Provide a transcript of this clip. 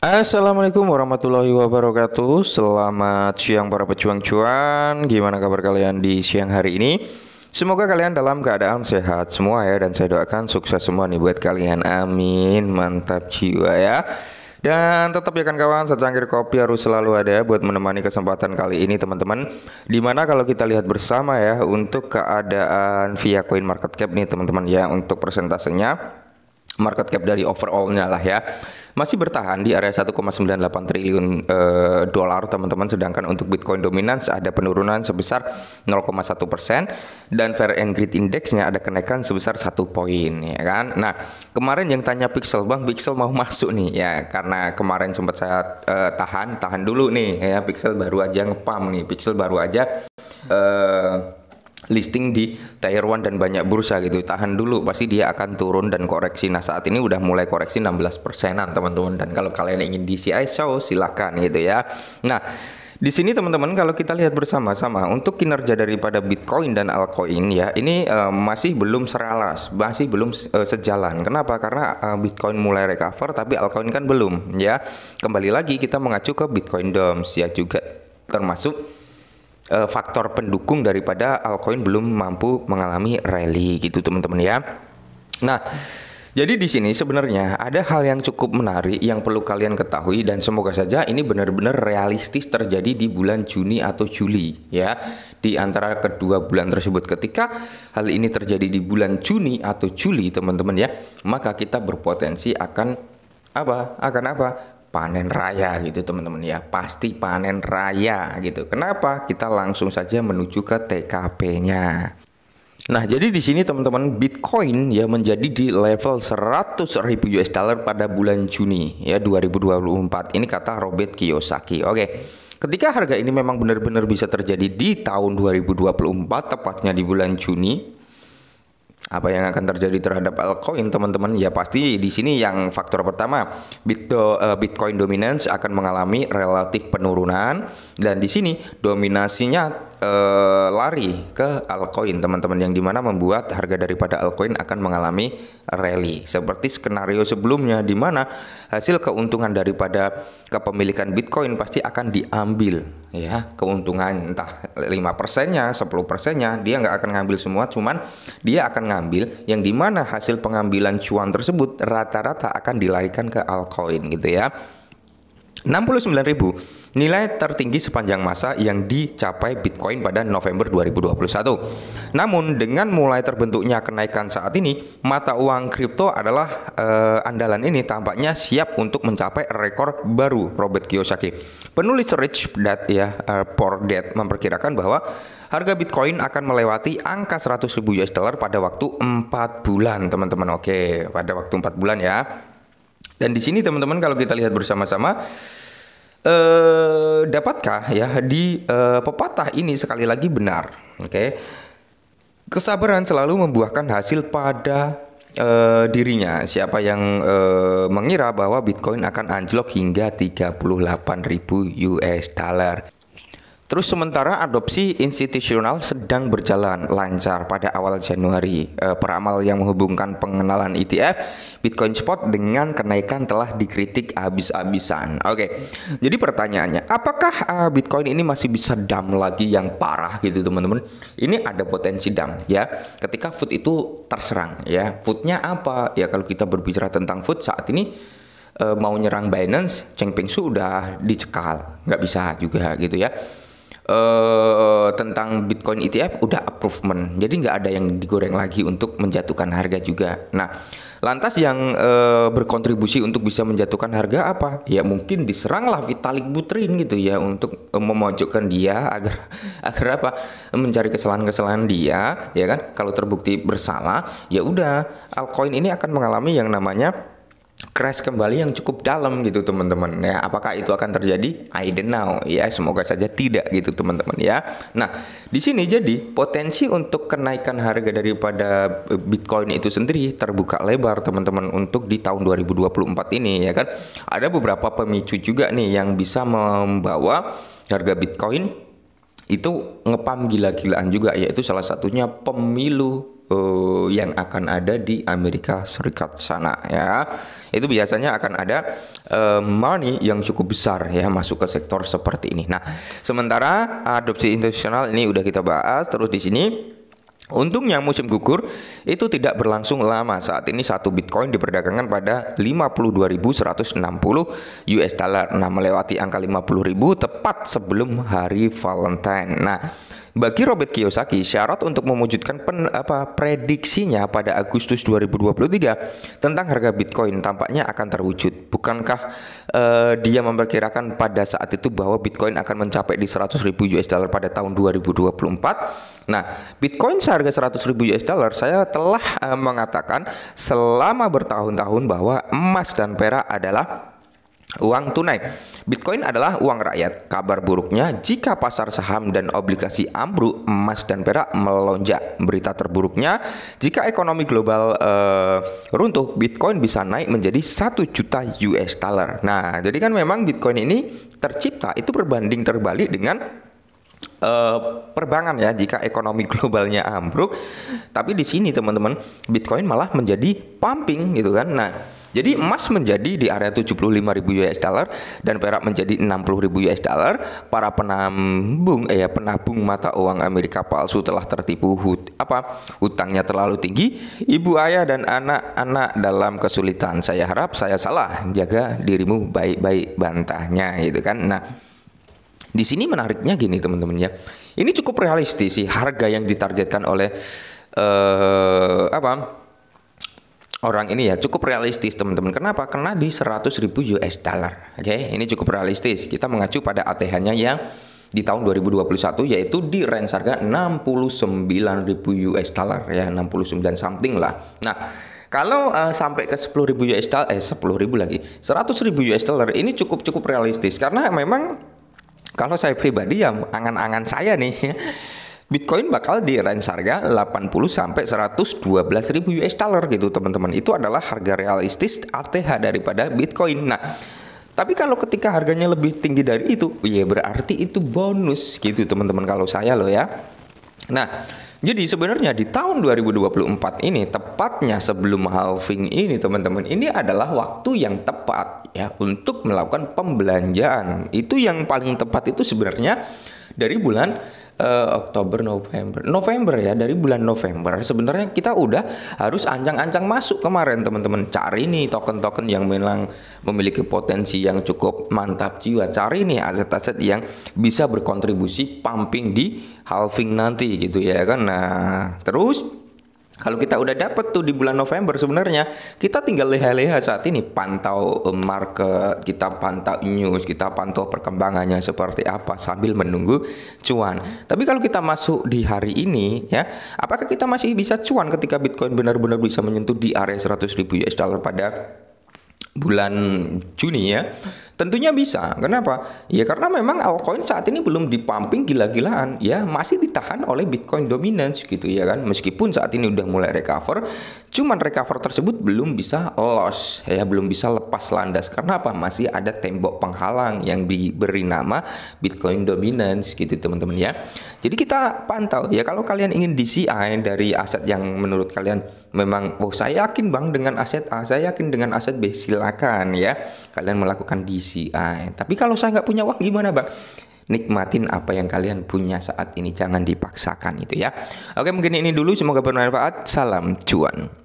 Assalamualaikum warahmatullahi wabarakatuh Selamat siang para pejuang cuan Gimana kabar kalian di siang hari ini? Semoga kalian dalam keadaan sehat semua ya Dan saya doakan sukses semua nih buat kalian Amin Mantap jiwa ya dan tetap ya kan kawan, secangkir kopi harus selalu ada buat menemani kesempatan kali ini teman-teman. Dimana kalau kita lihat bersama ya untuk keadaan via coin market cap nih teman-teman ya untuk persentasenya market cap dari overallnya lah ya masih bertahan di area 1,98 triliun e, dolar teman-teman sedangkan untuk Bitcoin dominance ada penurunan sebesar 0,1 persen dan fair and greed indexnya ada kenaikan sebesar satu poin ya kan nah kemarin yang tanya Pixel bang Pixel mau masuk nih ya karena kemarin sempat saya e, tahan tahan dulu nih ya Pixel baru aja ngepam nih Pixel baru aja eh listing di TR1 dan banyak bursa gitu tahan dulu pasti dia akan turun dan koreksi nah saat ini udah mulai koreksi 16 persenan teman-teman dan kalau kalian ingin DCI show silakan gitu ya nah di sini teman-teman kalau kita lihat bersama-sama untuk kinerja daripada Bitcoin dan altcoin ya ini uh, masih belum seralas, masih belum uh, sejalan. Kenapa? Karena uh, Bitcoin mulai recover tapi altcoin kan belum ya. Kembali lagi kita mengacu ke Bitcoin Doms ya juga termasuk Eh, faktor pendukung daripada altcoin belum mampu mengalami rally gitu teman-teman ya. Nah, jadi di sini sebenarnya ada hal yang cukup menarik yang perlu kalian ketahui dan semoga saja ini benar-benar realistis terjadi di bulan Juni atau Juli ya. Di antara kedua bulan tersebut ketika hal ini terjadi di bulan Juni atau Juli teman-teman ya, maka kita berpotensi akan apa? Akan apa? panen raya gitu teman-teman ya pasti panen raya gitu kenapa kita langsung saja menuju ke TKP-nya Nah, jadi di sini teman-teman Bitcoin ya menjadi di level ribu US dollar pada bulan Juni ya 2024. Ini kata Robert Kiyosaki. Oke. Ketika harga ini memang benar-benar bisa terjadi di tahun 2024 tepatnya di bulan Juni apa yang akan terjadi terhadap altcoin teman-teman? Ya pasti di sini yang faktor pertama eh, Bitcoin dominance akan mengalami relatif penurunan dan di sini dominasinya uh, lari ke altcoin teman-teman yang dimana membuat harga daripada altcoin akan mengalami rally seperti skenario sebelumnya di mana hasil keuntungan daripada kepemilikan Bitcoin pasti akan diambil ya keuntungan entah lima persennya sepuluh persennya dia nggak akan ngambil semua cuman dia akan ngambil yang dimana hasil pengambilan cuan tersebut rata-rata akan dilarikan ke altcoin gitu ya 69.000 nilai tertinggi sepanjang masa yang dicapai Bitcoin pada November 2021. Namun dengan mulai terbentuknya kenaikan saat ini, mata uang kripto adalah eh, andalan ini tampaknya siap untuk mencapai rekor baru Robert Kiyosaki. Penulis Rich Dad ya eh, Poor Dad memperkirakan bahwa harga Bitcoin akan melewati angka 100.000 US dollar pada waktu 4 bulan, teman-teman. Oke, pada waktu 4 bulan ya. Dan di sini teman-teman kalau kita lihat bersama-sama eh dapatkah ya di eh, pepatah ini sekali lagi benar. Oke. Okay? Kesabaran selalu membuahkan hasil pada eh, dirinya. Siapa yang eh, mengira bahwa Bitcoin akan anjlok hingga 38.000 US dollar. Terus sementara adopsi institusional sedang berjalan lancar pada awal Januari. E, peramal yang menghubungkan pengenalan ETF Bitcoin Spot dengan kenaikan telah dikritik habis-habisan. Oke. Okay. Jadi pertanyaannya, apakah uh, Bitcoin ini masih bisa dam lagi yang parah gitu, teman-teman? Ini ada potensi dam ya. Ketika food itu terserang ya. Foodnya apa? Ya kalau kita berbicara tentang food saat ini eh, mau nyerang Binance, Cheng Peng Su udah dicekal, nggak bisa juga gitu ya Eh, tentang Bitcoin ETF udah approvement. Jadi nggak ada yang digoreng lagi untuk menjatuhkan harga juga. Nah, lantas yang uh, berkontribusi untuk bisa menjatuhkan harga apa? Ya mungkin diseranglah Vitalik Buterin gitu ya untuk uh, memojokkan dia agar agar apa? mencari kesalahan-kesalahan dia, ya kan? Kalau terbukti bersalah, ya udah altcoin ini akan mengalami yang namanya crash kembali yang cukup dalam gitu teman-teman ya apakah itu akan terjadi I don't know ya semoga saja tidak gitu teman-teman ya nah di sini jadi potensi untuk kenaikan harga daripada e, Bitcoin itu sendiri terbuka lebar teman-teman untuk di tahun 2024 ini ya kan ada beberapa pemicu juga nih yang bisa membawa harga Bitcoin itu ngepam gila-gilaan juga yaitu salah satunya pemilu uh, yang akan ada di Amerika Serikat sana ya. Itu biasanya akan ada uh, money yang cukup besar ya masuk ke sektor seperti ini. Nah, sementara adopsi institusional ini udah kita bahas terus di sini Untungnya musim gugur itu tidak berlangsung lama. Saat ini satu Bitcoin diperdagangkan pada 52.160 US dollar. Nah, melewati angka 50.000 tepat sebelum hari Valentine. Nah, bagi Robert Kiyosaki, syarat untuk mewujudkan apa, prediksinya pada Agustus 2023 tentang harga Bitcoin tampaknya akan terwujud. Bukankah uh, dia memperkirakan pada saat itu bahwa Bitcoin akan mencapai di 100.000 US dollar pada tahun 2024? Nah, Bitcoin seharga 100.000 US dollar saya telah uh, mengatakan selama bertahun-tahun bahwa emas dan perak adalah Uang tunai. Bitcoin adalah uang rakyat. Kabar buruknya, jika pasar saham dan obligasi ambruk, emas dan perak melonjak. Berita terburuknya, jika ekonomi global uh, runtuh, Bitcoin bisa naik menjadi 1 juta US dollar. Nah, jadi kan memang Bitcoin ini tercipta itu berbanding terbalik dengan Uh, eh, perbankan ya jika ekonomi globalnya ambruk tapi di sini teman-teman Bitcoin malah menjadi pumping gitu kan nah jadi emas menjadi di area 75.000 US dollar dan perak menjadi 60.000 US dollar. Para penambung eh ya, penabung mata uang Amerika palsu telah tertipu hut, apa hutangnya terlalu tinggi. Ibu ayah dan anak-anak dalam kesulitan. Saya harap saya salah. Jaga dirimu baik-baik bantahnya gitu kan. Nah, di sini menariknya gini teman-teman ya. Ini cukup realistis sih harga yang ditargetkan oleh eh apa? orang ini ya cukup realistis teman-teman. Kenapa? Karena di seratus ribu US dollar. Oke, okay? ini cukup realistis. Kita mengacu pada ATH-nya yang di tahun 2021 yaitu di range harga 69.000 US dollar ya 69 something lah. Nah, kalau uh, sampai ke 10.000 US dollar eh 10.000 lagi, 100.000 US dollar ini cukup cukup realistis karena memang kalau saya pribadi ya angan-angan saya nih Bitcoin bakal di range harga 80 sampai 112 ribu US dollar gitu teman-teman. Itu adalah harga realistis ATH daripada Bitcoin. Nah, tapi kalau ketika harganya lebih tinggi dari itu, ya berarti itu bonus gitu teman-teman kalau saya loh ya. Nah, jadi sebenarnya di tahun 2024 ini tepatnya sebelum halving ini teman-teman ini adalah waktu yang tepat ya untuk melakukan pembelanjaan. Itu yang paling tepat itu sebenarnya dari bulan uh, Oktober, November. November ya, dari bulan November sebenarnya kita udah harus ancang-ancang masuk kemarin teman-teman. Cari nih token-token yang memang memiliki potensi yang cukup mantap jiwa. Cari nih aset-aset yang bisa berkontribusi pumping di halving nanti gitu ya kan. Nah, terus kalau kita udah dapet tuh di bulan November sebenarnya kita tinggal leha-leha saat ini pantau eh, market, kita pantau news, kita pantau perkembangannya seperti apa sambil menunggu cuan. Tapi kalau kita masuk di hari ini ya, apakah kita masih bisa cuan ketika Bitcoin benar-benar bisa menyentuh di area 100.000 US dollar pada bulan Juni ya? Tentunya bisa. Kenapa? Ya karena memang altcoin saat ini belum dipumping gila-gilaan, ya masih ditahan oleh Bitcoin dominance gitu ya kan. Meskipun saat ini udah mulai recover, cuman recover tersebut belum bisa loss, ya belum bisa lepas landas. Karena apa? Masih ada tembok penghalang yang diberi nama Bitcoin dominance gitu teman-teman ya. Jadi kita pantau ya kalau kalian ingin DCI dari aset yang menurut kalian memang oh saya yakin Bang dengan aset A, saya yakin dengan aset B silakan ya. Kalian melakukan DCI si A. Tapi kalau saya nggak punya uang gimana, Bang? nikmatin apa yang kalian punya saat ini jangan dipaksakan itu ya. Oke, mungkin ini dulu semoga bermanfaat. Salam cuan.